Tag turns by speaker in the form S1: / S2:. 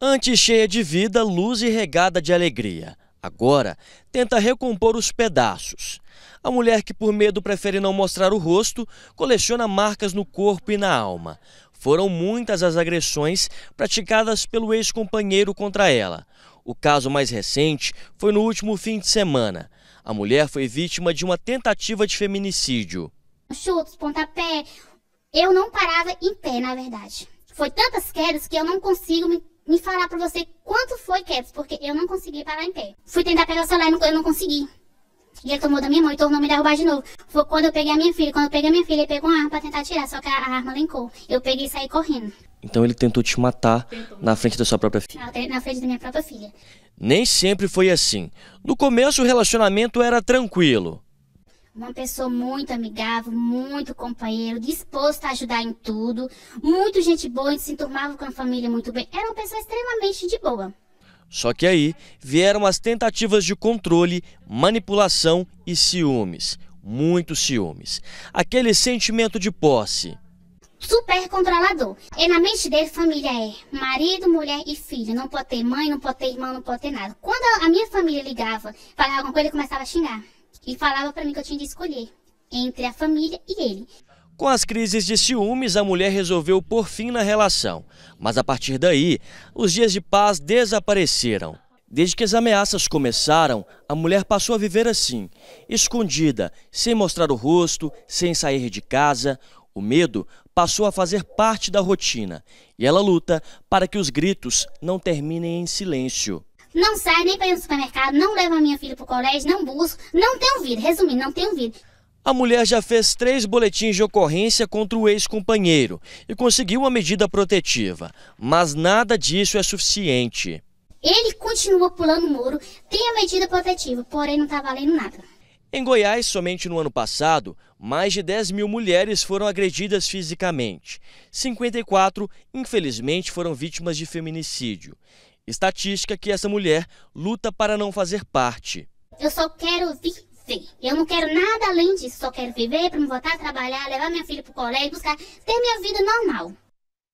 S1: Antes cheia de vida, luz e regada de alegria. Agora, tenta recompor os pedaços. A mulher que, por medo, prefere não mostrar o rosto, coleciona marcas no corpo e na alma. Foram muitas as agressões praticadas pelo ex-companheiro contra ela. O caso mais recente foi no último fim de semana. A mulher foi vítima de uma tentativa de feminicídio.
S2: Chutos, pontapé. Eu não parava em pé, na verdade. Foi tantas quedas que eu não consigo me me falar pra você quanto foi Caps, porque eu não consegui parar em pé. Fui tentar pegar o celular e não, eu não consegui. E ele tomou da minha mão e tornou me derrubar de novo. Foi quando eu peguei a minha filha. Quando eu peguei a minha filha, ele pegou uma arma pra tentar tirar, só que a arma lencou. Eu peguei e saí correndo.
S1: Então ele tentou te matar tentou. na frente da sua própria filha?
S2: Na, na frente da minha própria filha.
S1: Nem sempre foi assim. No começo o relacionamento era tranquilo.
S2: Uma pessoa muito amigável, muito companheiro, disposto a ajudar em tudo, muito gente boa, e se enturmava com a família muito bem. Era uma pessoa extremamente de boa.
S1: Só que aí vieram as tentativas de controle, manipulação e ciúmes. Muitos ciúmes. Aquele sentimento de posse
S2: super controlador. E na mente dele, família é marido, mulher e filho. Não pode ter mãe, não pode ter irmão, não pode ter nada. Quando a minha família ligava, falava alguma coisa, ele começava a xingar e falava para mim que eu tinha de escolher entre a família e ele. Com as
S1: crises de ciúmes, a mulher resolveu pôr fim na relação. Mas a partir daí, os dias de paz desapareceram. Desde que as ameaças começaram, a mulher passou a viver assim, escondida, sem mostrar o rosto, sem sair de casa. O medo passou a fazer parte da rotina e ela luta para que os gritos não terminem em silêncio
S2: não saio nem para ir no supermercado, não levo a minha filha para o colégio, não busco, não tenho vida. Resumindo, não tenho vida.
S1: A mulher já fez três boletins de ocorrência contra o ex-companheiro e conseguiu uma medida protetiva, mas nada disso é suficiente.
S2: Ele continua pulando o muro, tem a medida protetiva, porém não está valendo nada.
S1: Em Goiás, somente no ano passado, mais de 10 mil mulheres foram agredidas fisicamente. 54, infelizmente, foram vítimas de feminicídio. Estatística que essa mulher luta para não fazer parte.
S2: Eu só quero viver. Eu não quero nada além disso. Só quero viver para me voltar a trabalhar, levar minha filha para o colégio, buscar, ter minha vida normal.